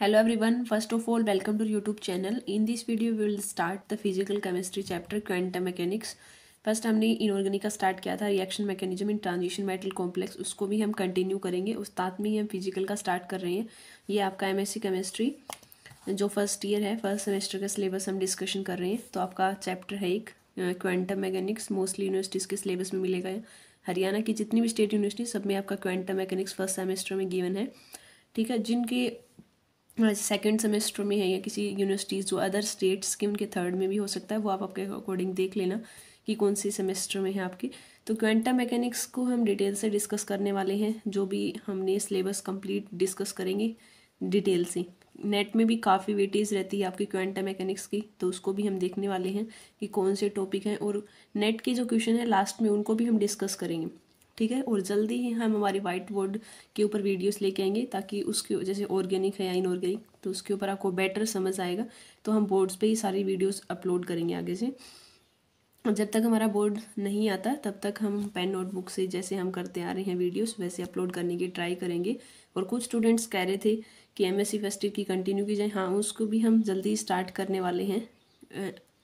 hello everyone first of all welcome to YouTube channel in this video we will start the physical chemistry chapter quantum mechanics first हमने inorganic का start किया था reaction mechanism in transition metal complex उसको भी हम continue करेंगे उस साथ में ही हम फिजिकल का स्टार्ट कर रहे हैं ये आपका एमएससी केमिस्ट्री जो फर्स्ट ईयर है फर्स्ट सेमेस्टर का सिलेबस हम डिस्कशन कर रहे हैं तो आपका चैप्टर है एक क्वांटम मैकेनिक्स मोस्टली यूनिवर्सिटीज़ के सिलेबस में मिलेगा हरियाणा की जितनी भी स्टेट यूनिवर्सिटी सब में आपका क्वांटम मैकेनिक्स फर्स्ट सेमेस्टर में गिवन है ठीक है जिनके सेकेंड सेमेस्टर में है या किसी यूनिवर्सिटीज़ जो अदर स्टेट्स के उनके थर्ड में भी हो सकता है वो आप आपके अकॉर्डिंग देख लेना कि कौन सी सेमेस्टर में है आपके तो क्वेंटा मैकेनिक्स को हम डिटेल से डिस्कस करने वाले हैं जो भी हमने सिलेबस कंप्लीट डिस्कस करेंगे डिटेल से नेट में भी काफ़ी वेटेज रहती है आपकी क्वेंटा मैकेनिक्स की तो उसको भी हम देखने वाले हैं कि कौन से टॉपिक हैं और नेट के जो क्वेश्चन है लास्ट में उनको भी हम डिस्कस करेंगे ठीक है और जल्दी ही हम हमारी वाइट बोर्ड के ऊपर वीडियोस लेके आएंगे ताकि उसके जैसे ऑर्गेनिक है या इनऑर्गेनिक तो उसके ऊपर आपको बेटर समझ आएगा तो हम बोर्ड्स पे ही सारी वीडियोस अपलोड करेंगे आगे से जब तक हमारा बोर्ड नहीं आता तब तक हम पेन नोटबुक से जैसे हम करते आ रहे हैं वीडियोस वैसे अपलोड करने की ट्राई करेंगे और कुछ स्टूडेंट्स कह रहे थे कि एम एस फेस्टिव की कंटिन्यू की जाए हाँ उसको भी हम जल्दी स्टार्ट करने वाले हैं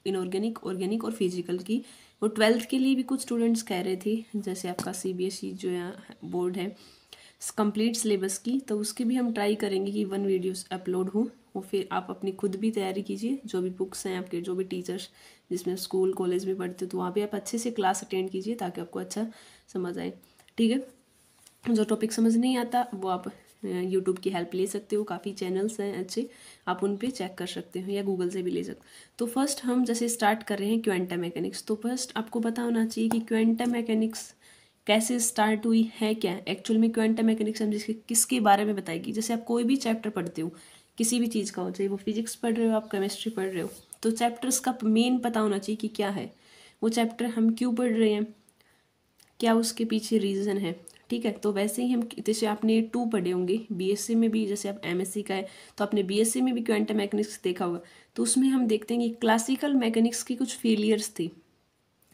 इनऑर्गेनिक ऑर्गेनिक और फिजिकल की और ट्वेल्थ के लिए भी कुछ स्टूडेंट्स कह रहे थे जैसे आपका सी e जो है बोर्ड है कंप्लीट सिलेबस की तो उसकी भी हम ट्राई करेंगे कि वन वीडियोस अपलोड हो और फिर आप अपनी खुद भी तैयारी कीजिए जो भी बुक्स हैं आपके जो भी टीचर्स जिसमें स्कूल कॉलेज में पढ़ते हो तो वहाँ भी आप अच्छे से क्लास अटेंड कीजिए ताकि आपको अच्छा समझ आए ठीक है जो टॉपिक समझ नहीं आता वो आप यूट्यूब की हेल्प ले सकते हो काफ़ी चैनल्स हैं अच्छे आप उन पर चेक कर सकते हो या गूगल से भी ले सकते तो फर्स्ट हम जैसे स्टार्ट कर रहे हैं क्वेंटा मैकेनिक्स तो फर्स्ट आपको पता होना चाहिए कि क्वेंटा मैकेनिक्स कैसे स्टार्ट हुई है क्या एक्चुअल में क्वेंटा मैकेनिक्स हम जिसके किसके बारे में बताएगी जैसे आप कोई भी चैप्टर पढ़ते हो किसी भी चीज़ का हो चाहे वो फिजिक्स पढ़ रहे हो आप केमिस्ट्री पढ़ रहे हो तो चैप्टर्स का मेन पता होना चाहिए कि क्या है वो चैप्टर हम क्यों पढ़ रहे हैं क्या उसके पीछे रीज़न है ठीक है तो वैसे ही हम जैसे आपने टू पढ़े होंगे बीएससी में भी जैसे आप एमएससी का है तो आपने बीएससी में भी क्वांटम मैकेनिक्स देखा होगा तो उसमें हम देखते हैं कि क्लासिकल मैकेनिक्स की कुछ फेलियर्स थी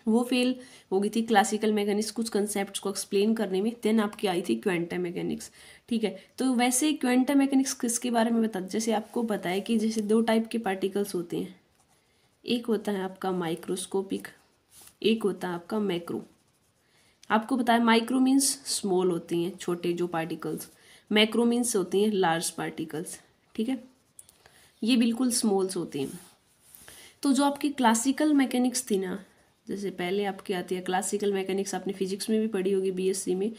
वो फेल हो गई थी क्लासिकल मैकेनिक्स कुछ कंसेप्ट को एक्सप्लेन करने में देन आपकी आई थी क्वेंटा मैकेनिक्स ठीक है तो वैसे क्वेंटा मैकेनिक्स किसके बारे में बता जैसे आपको बताया कि जैसे दो टाइप के पार्टिकल्स होते हैं एक होता है आपका माइक्रोस्कोपिक एक होता है आपका मैक्रो आपको बताया माइक्रो मीन्स स्मॉल होती हैं छोटे जो पार्टिकल्स मैक्रो मीन्स होती हैं लार्ज पार्टिकल्स ठीक है ये बिल्कुल स्मॉल्स होती हैं तो जो आपकी क्लासिकल मैकेनिक्स थी ना जैसे पहले आपकी आती है क्लासिकल मैकेनिक्स आपने फिजिक्स में भी पढ़ी होगी बीएससी में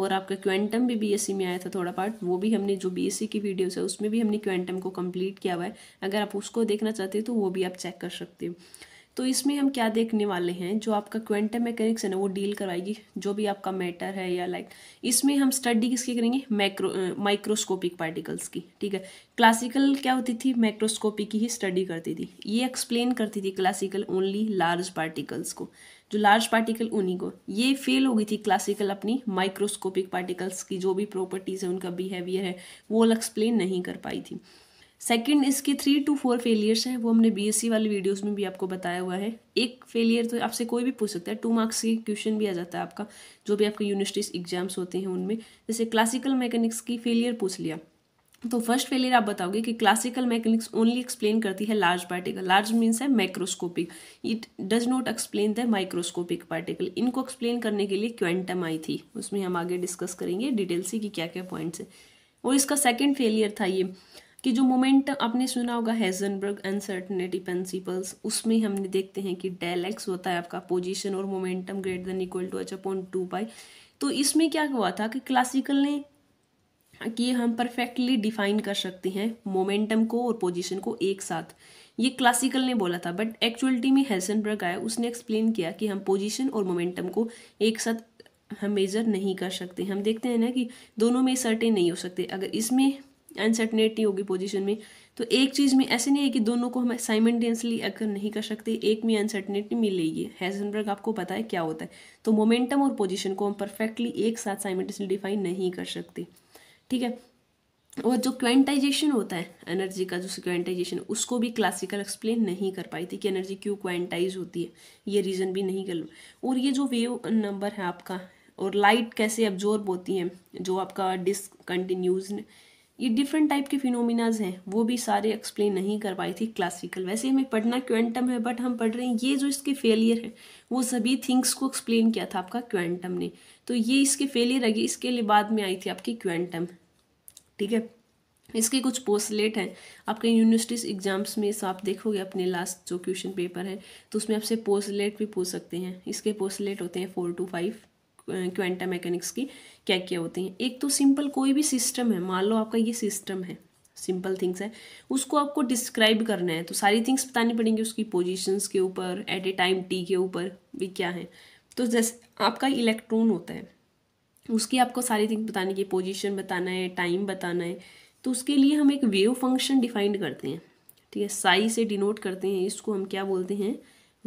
और आपका क्वेंटम भी बीएससी में आया था थोड़ा पार्ट वो भी हमने जो बीएससी की वीडियोस है उसमें भी हमने क्वेंटम को कंप्लीट किया हुआ है अगर आप उसको देखना चाहते हो तो वो भी आप चेक कर सकते हो तो इसमें हम क्या देखने वाले हैं जो आपका क्वेंटम मैकेनिक्स है ना वो डील करवाएगी जो भी आपका मैटर है या लाइक इसमें हम स्टडी किसकी करेंगे मैक्रो माइक्रोस्कोपिक पार्टिकल्स की ठीक है क्लासिकल क्या होती थी माइक्रोस्कोपिक की ही स्टडी करती थी ये एक्सप्लेन करती थी क्लासिकल ओनली लार्ज पार्टिकल्स को जो लार्ज पार्टिकल उन्हीं को ये फेल हो गई थी क्लासिकल अपनी माइक्रोस्कोपिक पार्टिकल्स की जो भी प्रॉपर्टीज़ है उनका बिहेवियर है वो एक्सप्लेन नहीं कर पाई थी सेकंड इसके थ्री टू फोर फेलियर्स हैं वो हमने बीएससी वाली वीडियोस में भी आपको बताया हुआ है एक फेलियर तो आपसे कोई भी पूछ सकता है टू मार्क्स की क्वेश्चन भी आ जाता है आपका जो भी आपके यूनिवर्सिटी एग्जाम्स होते हैं उनमें जैसे क्लासिकल मैकेनिक्स की फेलियर पूछ लिया तो फर्स्ट फेलियर आप बताओगे कि क्लासिकल मैकेनिक्स ओनली एक्सप्लेन करती है लार्ज पार्टिकल लार्ज मीन्स है microscopic it does not explain the microscopic particle इनको एक्सप्लेन करने के लिए क्वेंटम आई थी उसमें हम आगे डिस्कस करेंगे डिटेल से कि क्या क्या पॉइंट्स है और इसका सेकेंड फेलियर था ये कि जो मोमेंट आपने सुना होगा हेजनबर्ग अनसर्टनिटी प्रिंसिपल्स उसमें हमने देखते हैं कि डेल एक्स होता है आपका पोजीशन और momentum greater than equal to h upon two by तो इसमें क्या हुआ था कि क्लासिकल ने कि हम परफेक्टली डिफाइन कर सकते हैं मोमेंटम को और पोजिशन को एक साथ ये क्लासिकल ने बोला था बट एक्चुअलिटी में हेसनबर्ग आया उसने एक्सप्लेन किया कि हम पोजिशन और मोमेंटम को एक साथ हम मेजर नहीं कर सकते हम देखते हैं ना कि दोनों में सर्टेन नहीं हो सकते अगर इसमें अनसर्टनेटी होगी पोजिशन में तो एक चीज़ में ऐसे नहीं है कि दोनों को हम साइमेंटेनियसली अगर नहीं कर सकते एक में अनसर्टनेटी मिलेगी हैजनबर्ग आपको पता है क्या होता है तो मोमेंटम और पोजिशन को हम परफेक्टली एक साथ साइमेंटेनियसली डिफाइन नहीं कर सकते ठीक है और जो क्वांटाइजेशन होता है एनर्जी का जो क्वांटाइजेशन उसको भी क्लासिकल एक्सप्लेन नहीं कर पाई थी कि एनर्जी क्यों क्वांटाइज होती है ये रीज़न भी नहीं कर लो और ये जो वेव नंबर है आपका और लाइट कैसे अब्जॉर्ब होती है जो आपका डिसकंटिन्यूज ये डिफरेंट टाइप के फिनोमिनाज हैं वो भी सारे एक्सप्लेन नहीं कर पाई थी क्लासिकल वैसे हमें पढ़ना क्वेंटम है बट हम पढ़ रहे हैं ये जो इसके फेलियर है वो सभी थिंग्स को एक्सप्लेन किया था आपका क्वेंटम ने तो ये इसके फेलियर आगे इसके लिए बाद में आई थी आपकी क्वेंटम ठीक है इसके कुछ पोस्टलेट हैं आपके यूनिवर्सिटीज एग्जाम्स में आप देखोगे अपने लास्ट जो क्वेश्चन पेपर है तो उसमें आपसे पोस्टलेट भी पूछ सकते हैं इसके पोस्टलेट होते हैं four to five quantum mechanics की क्या क्या होती हैं एक तो सिंपल कोई भी सिस्टम है मान लो आपका ये सिस्टम है सिंपल थिंग्स है उसको आपको डिस्क्राइब करना है तो सारी थिंग्स बतानी पड़ेंगी उसकी पोजिशंस के ऊपर एट ए टाइम टी के ऊपर भी क्या है तो जैसे आपका इलेक्ट्रॉन होता है उसकी आपको सारी थिंग्स बताने की पोजिशन बताना है टाइम बताना है तो उसके लिए हम एक वेव फंक्शन डिफाइंड करते हैं ठीक है साई से डिनोट करते हैं इसको हम क्या बोलते हैं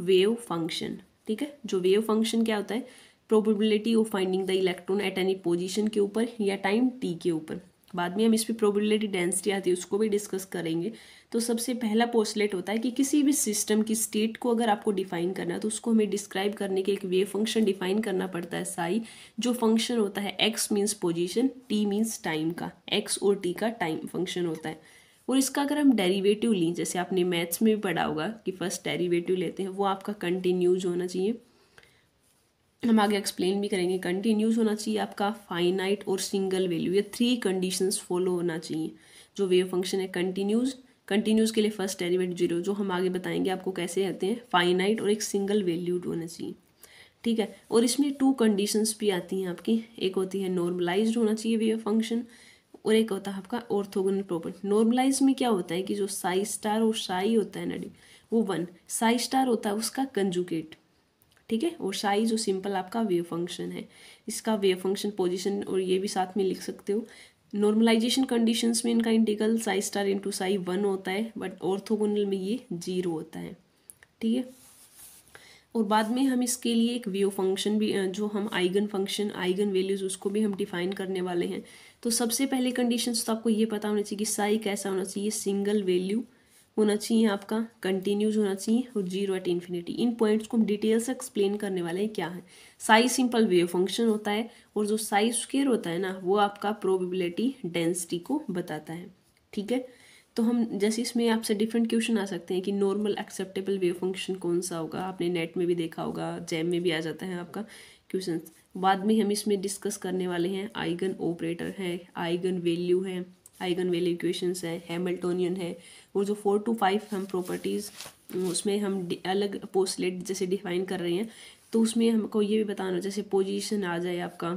वेव फंक्शन ठीक है जो वेव फंक्शन क्या होता है probability of finding the electron at any position के ऊपर या टाइम टी के ऊपर बाद में हम इस पर प्रोबेबिलिटी डेंसिटी आती है उसको भी डिस्कस करेंगे तो सबसे पहला पोस्टलेट होता है कि किसी भी सिस्टम की स्टेट को अगर आपको डिफाइन करना है तो उसको हमें डिस्क्राइब करने के एक वेव फंक्शन डिफाइन करना पड़ता है साई जो फंक्शन होता है x means position t means time का एक्स और टी का टाइम फंक्शन होता है और इसका अगर हम डेरीवेटिव लें जैसे आपने मैथ्स में भी पढ़ा होगा कि फर्स्ट डेरीवेटिव लेते हैं वो आपका कंटिन्यूज होना चाहिए हम आगे एक्सप्लेन भी करेंगे कंटिन्यूस होना चाहिए आपका फाइनाइट और सिंगल वैल्यू ये थ्री कंडीशंस फॉलो होना चाहिए जो वेव फंक्शन है कंटिन्यूस कंटिन्यूस के लिए फर्स्ट डेरिवेट जीरो जो हम आगे बताएंगे आपको कैसे रहते हैं फाइनाइट और एक सिंगल वैल्यूड होना चाहिए ठीक है और इसमें टू कंडीशंस भी आती हैं आपकी एक होती है नॉर्मलाइज्ड होना चाहिए वेव फंक्शन और एक होता है आपका ऑर्थोगोनल प्रॉपर्टी नॉर्मलाइज में क्या होता है कि जो साई स्टार और साई होता है नडी वो वन साई स्टार होता है उसका कंजुकेट ठीक है और साई जो सिंपल आपका वेव फंक्शन है इसका वेव फंक्शन पोजिशन और ये भी साथ में लिख सकते हो नॉर्मलाइजेशन कंडीशंस में इनका integral psi star into psi one होता है बट ऑर्थोगोनल में ये जीरो होता है ठीक है और बाद में हम इसके लिए एक वेव फंक्शन भी जो हम आइगन फंक्शन आइगन वैल्यूज़ उसको भी हम डिफाइन करने वाले हैं तो सबसे पहले कंडीशंस तो आपको ये पता होना चाहिए कि साई कैसा होना चाहिए सिंगल वैल्यू होना चाहिए आपका कंटिन्यूज होना चाहिए और जीरो एट इन्फिनिटी इन पॉइंट्स को हम डिटेल से एक्सप्लेन करने वाले हैं क्या है साइज सिंपल वेव फंक्शन होता है और जो साइज स्केयर होता है ना वो आपका प्रोबेबिलिटी डेंसिटी को बताता है ठीक है तो हम जैसे इसमें आपसे डिफरेंट क्वेश्चन आ सकते हैं कि नॉर्मल एक्सेप्टेबल वेव फंक्शन कौन सा होगा आपने नेट में भी देखा होगा जैम में भी आ जाता है आपका क्वेश्चन बाद में हम इसमें डिस्कस करने वाले हैं आइगन ऑपरेटर है आइगन वैल्यू है आइगन वैल्यू इक्वेशंस है हेमल्टोनियन है और जो फोर टू फाइव हम प्रॉपर्टीज़ उसमें हम अलग पोस्टलेट जैसे डिफाइन कर रहे हैं तो उसमें हमको ये भी बताना जैसे पोजिशन आ जाए आपका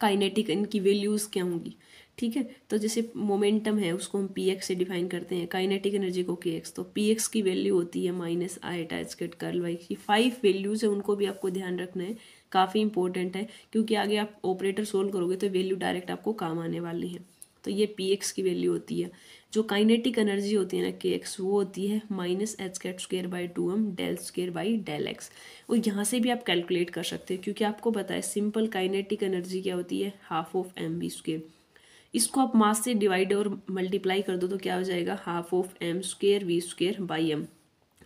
काइनेटिक इनकी वैल्यूज़ क्या होंगी ठीक है तो जैसे मोमेंटम है उसको हम पी एक्स से डिफाइन करते हैं काइनेटिक एनर्जी को के एक्स तो पी एक्स की वैल्यू होती है माइनस आई टाइज कट कर्ल वाई की फाइव वैल्यूज़ है उनको भी आपको ध्यान रखना है काफ़ी इंपॉर्टेंट है क्योंकि आगे आप ऑपरेटर सोल्व करोगे तो वैल्यू डायरेक्ट आपको काम आने वाली है तो ये पी एक्स की वैल्यू होती है जो काइनेटिक एनर्जी होती है ना के एक्स वो होती है minus h cut square by two m del square by del x और यहाँ से भी आप कैलकुलेट कर सकते हैं क्योंकि आपको पता है सिंपल काइनेटिक एनर्जी क्या होती है half of m v square इसको आप मास से डिवाइड और मल्टीप्लाई कर दो तो क्या हो जाएगा half of m square v square by m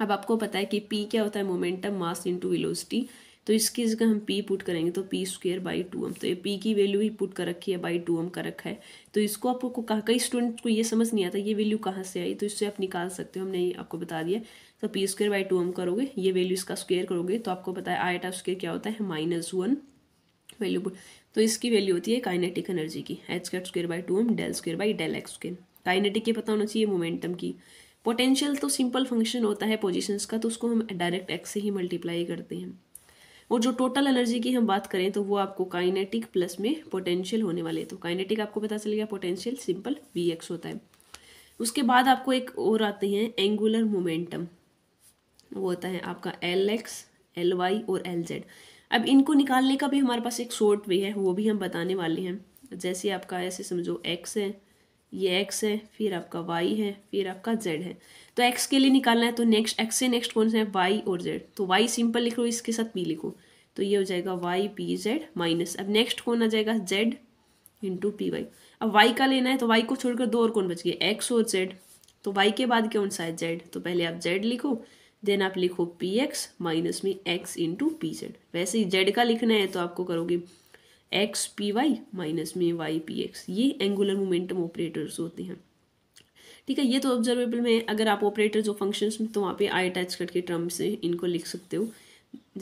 अब आपको पता है कि पी क्या होता है मोमेंटम मास इंटू विलोसिटी तो इसकी जगह हम पी पुट करेंगे तो p square by two m तो ये पी की वैल्यू ही पुट कर रखी है बाई टू एम कर रखा है तो इसको आपको कई स्टूडेंट को ये समझ नहीं आता ये वैल्यू कहाँ से आई तो इससे आप निकाल सकते हो हमने आपको बता दिया तो p square by two m करोगे ये वैल्यू इसका स्क्वेयर करोगे तो आपको बताया आई एट स्क्वेयर क्या होता है माइनस वन वैल्यू तो इसकी वैल्यू होती है काइनेटिक एनर्जी की h cut square by two m del square by del x square kinetic ये पता होना चाहिए मोमेंटम की पोटेंशियल तो सिंपल फंक्शन होता है पोजिशंस का तो उसको हम डायरेक्ट एक्स से ही मल्टीप्लाई करते हैं और जो टोटल एनर्जी की हम बात करें तो वो आपको काइनेटिक प्लस में पोटेंशियल होने वाले तो काइनेटिक आपको पता चल गया पोटेंशियल सिंपल वी एक्स होता है उसके बाद आपको एक और आते हैं एंगुलर मोमेंटम वो होता है आपका एल एक्स एल वाई और एल जेड अब इनको निकालने का भी हमारे पास एक शॉर्ट वे है वो भी हम बताने वाले हैं जैसे आपका ऐसे समझो एक्स है ये एक्स है फिर आपका वाई है फिर आपका जेड है तो एक्स के लिए निकालना है तो नेक्स्ट एक्स से नेक्स्ट कौन सा है वाई और जेड तो वाई सिंपल लिख लो इसके साथ पी लिखो तो ये हो जाएगा वाई पी जेड माइनस अब नेक्स्ट कौन आ जाएगा जेड इंटू पी वाई अब वाई का लेना है तो वाई को छोड़कर दो और कौन बच गया एक्स और जेड तो वाई के बाद कौन सा है जेड तो पहले आप जेड लिखो देन आप लिखो पी एक्स माइनस में एक्स इंटू पी जेड वैसे ही जेड का लिखना है तो आपको करोगे एक्स पी वाई माइनस में वाई पी एक्स ये एंगुलर मोमेंटम ऑपरेटर्स होते हैं ठीक है ये तो ऑब्जर्वेबल में है अगर आप ऑपरेटर्स जो फंक्शंस में तो वहाँ पे आई अटैच करके टर्म से इनको लिख सकते हो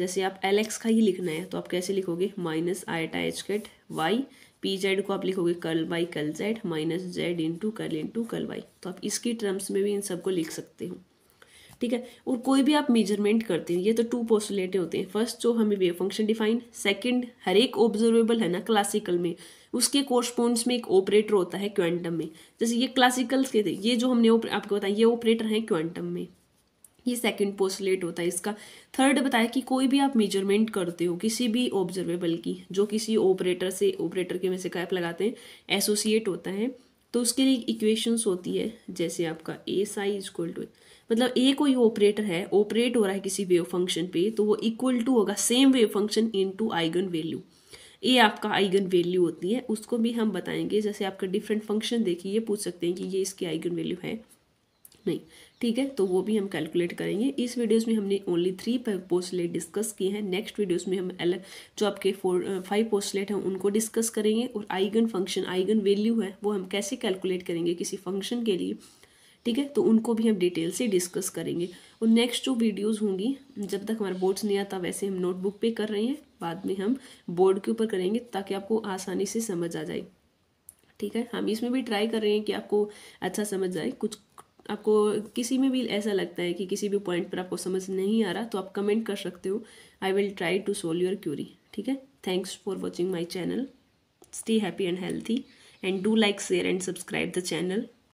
जैसे आप एल एक्स का ही लिखना है तो आप कैसे लिखोगे माइनस आई अटैच कट वाई पी जेड को आप लिखोगे curl by curl z minus z into curl into curl y तो आप इसकी टर्म्स में भी इन सबको लिख सकते हो ठीक है और कोई भी आप मेजरमेंट करते हैं ये तो टू पोस्टुलेटे होते हैं फर्स्ट जो हमें वेव फंक्शन डिफाइन सेकंड हर एक ऑब्जर्वेबल है ना क्लासिकल में उसके कोर्सपोन्स में एक ऑपरेटर होता है क्वांटम में जैसे ये क्लासिकल के थे ये जो हमने आपको बताया ये ऑपरेटर है क्वांटम में ये सेकंड पोस्टुलेट होता है इसका थर्ड बताया कि कोई भी आप मेजरमेंट करते हो किसी भी ऑब्जर्वेबल की जो किसी ऑपरेटर से ऑपरेटर के में से कैप लगाते हैं एसोसिएट होता है तो उसके लिए इक्वेशंस होती है जैसे आपका A psi is equal to मतलब ए कोई ऑपरेटर है ऑपरेट हो रहा है किसी वेव फंक्शन पे तो वो इक्वल टू होगा same wave function into eigen value A आपका आइगन वैल्यू होती है उसको भी हम बताएंगे जैसे आपका डिफरेंट फंक्शन देखिए ये पूछ सकते हैं कि ये इसकी आइगन वैल्यू है नहीं ठीक है तो वो भी हम कैलकुलेट करेंगे इस वीडियोस में हमने ओनली थ्री पोस्टलेट डिस्कस किए हैं नेक्स्ट वीडियोस में हम अलग जो आपके फोर फाइव पोस्टलेट हैं उनको डिस्कस करेंगे और आइगन फंक्शन आइगन वैल्यू है वो हम कैसे कैलकुलेट करेंगे किसी फंक्शन के लिए ठीक है तो उनको भी हम डिटेल से डिस्कस करेंगे और नेक्स्ट जो वीडियोस होंगी जब तक हमारा बोर्ड्स नहीं आता वैसे हम नोटबुक पे कर रहे हैं बाद में हम बोर्ड के ऊपर करेंगे ताकि आपको आसानी से समझ आ जाए ठीक है हम इसमें भी ट्राई कर रहे हैं कि आपको अच्छा समझ आए कुछ आपको किसी में भी ऐसा लगता है कि किसी भी पॉइंट पर आपको समझ नहीं आ रहा तो आप कमेंट कर सकते हो I will try to solve your query ठीक है thanks for watching my channel stay happy and healthy and do like share and subscribe the channel